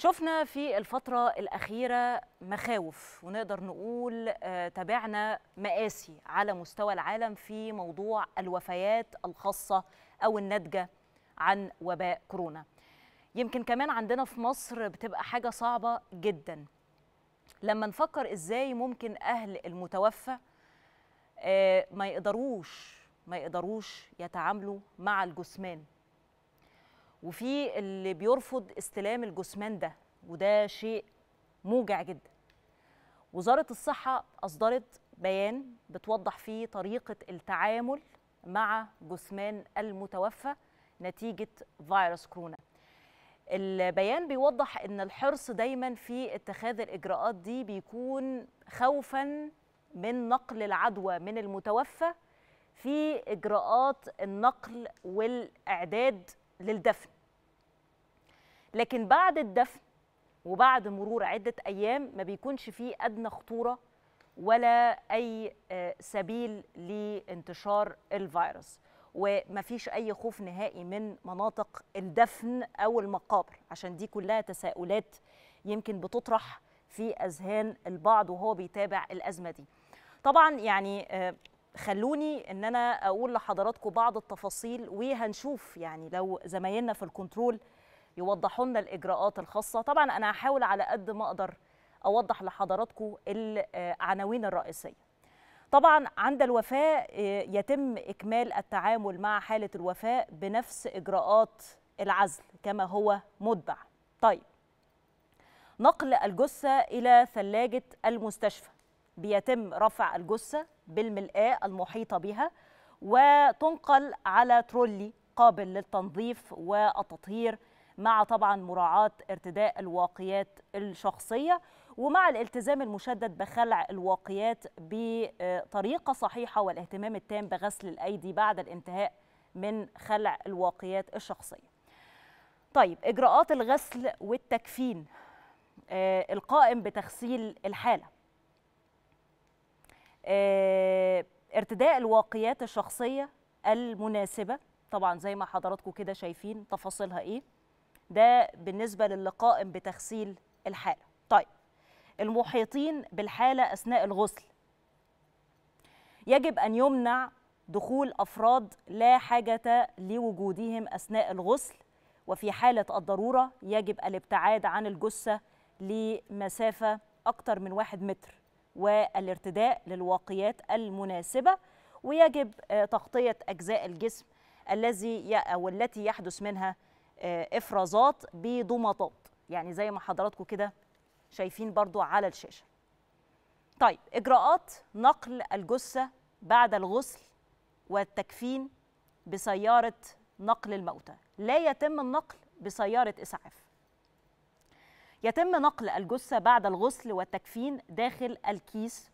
شفنا في الفترة الأخيرة مخاوف ونقدر نقول آه، تابعنا مآسي على مستوى العالم في موضوع الوفيات الخاصة أو الناتجة عن وباء كورونا يمكن كمان عندنا في مصر بتبقى حاجة صعبة جدا لما نفكر إزاي ممكن أهل المتوفى آه، ما يقدروش ما يقدروش يتعاملوا مع الجثمان وفي اللي بيرفض استلام الجثمان ده وده شيء موجع جدا وزارة الصحة أصدرت بيان بتوضح فيه طريقة التعامل مع جثمان المتوفى نتيجة فيروس كورونا البيان بيوضح ان الحرص دايما في اتخاذ الاجراءات دي بيكون خوفا من نقل العدوى من المتوفى في اجراءات النقل والاعداد للدفن لكن بعد الدفن وبعد مرور عدة أيام ما بيكونش فيه أدنى خطورة ولا أي آه، سبيل لانتشار الفيروس وما فيش أي خوف نهائي من مناطق الدفن أو المقابر عشان دي كلها تساؤلات يمكن بتطرح في أذهان البعض وهو بيتابع الأزمة دي طبعا يعني آه، خلوني ان انا اقول لحضراتكم بعض التفاصيل وهنشوف يعني لو زمايلنا في الكنترول يوضحوا لنا الاجراءات الخاصه طبعا انا هحاول على قد ما اقدر اوضح لحضراتكم العناوين الرئيسيه طبعا عند الوفاه آه، يتم اكمال التعامل مع حاله الوفاه بنفس اجراءات العزل كما هو متبع طيب نقل الجثه الى ثلاجه المستشفى بيتم رفع الجثه بالملآه المحيطه بها وتنقل على ترولي قابل للتنظيف والتطهير مع طبعا مراعاة ارتداء الواقيات الشخصية ومع الالتزام المشدد بخلع الواقيات بطريقة صحيحة والاهتمام التام بغسل الأيدي بعد الانتهاء من خلع الواقيات الشخصية طيب إجراءات الغسل والتكفين آه، القائم بتغسيل الحالة آه، ارتداء الواقيات الشخصيه المناسبه طبعا زي ما حضراتكم كده شايفين تفاصيلها ايه ده بالنسبه للي قائم بتغسيل الحاله طيب المحيطين بالحاله اثناء الغسل يجب ان يمنع دخول افراد لا حاجه لوجودهم اثناء الغسل وفي حاله الضروره يجب الابتعاد عن الجثه لمسافه اكثر من واحد متر والارتداء للواقيات المناسبة ويجب آه، تغطية أجزاء الجسم الذي أو التي يحدث منها آه، إفرازات بضمطات يعني زي ما حضراتكم كده شايفين برضو على الشاشة طيب إجراءات نقل الجثة بعد الغسل والتكفين بسيارة نقل الموتى لا يتم النقل بسيارة إسعاف يتم نقل الجثة بعد الغسل والتكفين داخل الكيس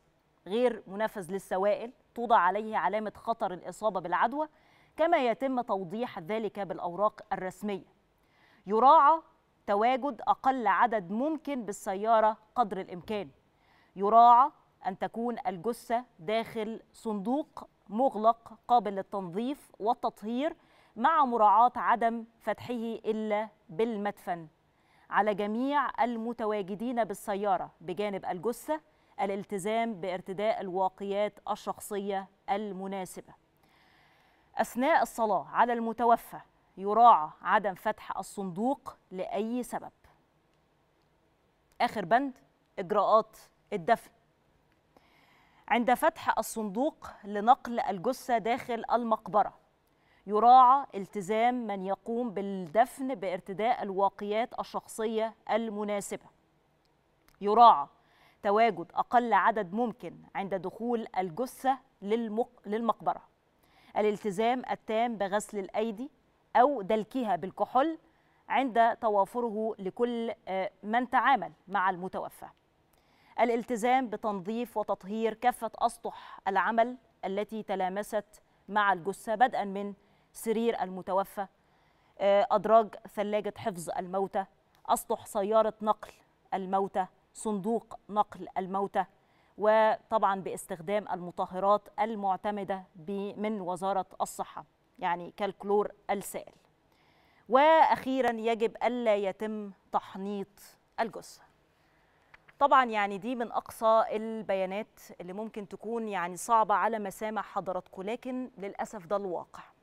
غير منفذ للسوائل توضع عليه علامة خطر الإصابة بالعدوى كما يتم توضيح ذلك بالأوراق الرسمية يراعى تواجد أقل عدد ممكن بالسيارة قدر الإمكان يراعى أن تكون الجثة داخل صندوق مغلق قابل للتنظيف والتطهير مع مراعاة عدم فتحه إلا بالمدفن على جميع المتواجدين بالسيارة بجانب الجثة الالتزام بارتداء الواقيات الشخصية المناسبة أثناء الصلاة على المتوفى يراعى عدم فتح الصندوق لأي سبب آخر بند إجراءات الدفن عند فتح الصندوق لنقل الجثة داخل المقبرة يراعى التزام من يقوم بالدفن بارتداء الواقيات الشخصية المناسبة يراعى تواجد أقل عدد ممكن عند دخول الجثة للمقبرة الالتزام التام بغسل الأيدي أو دلكها بالكحول عند توافره لكل آه، من تعامل مع المتوفى الالتزام بتنظيف وتطهير كافة أسطح العمل التي تلامست مع الجثة بدءا من سرير المتوفى آه، أدراج ثلاجة حفظ الموتى أسطح سيارة نقل الموتى صندوق نقل الموتى وطبعا باستخدام المطهرات المعتمدة من وزارة الصحة يعني كالكلور السائل وأخيرا يجب ألا يتم تحنيط الجثة طبعا يعني دي من أقصى البيانات اللي ممكن تكون يعني صعبة على مسامع حضراتكم لكن للأسف ده الواقع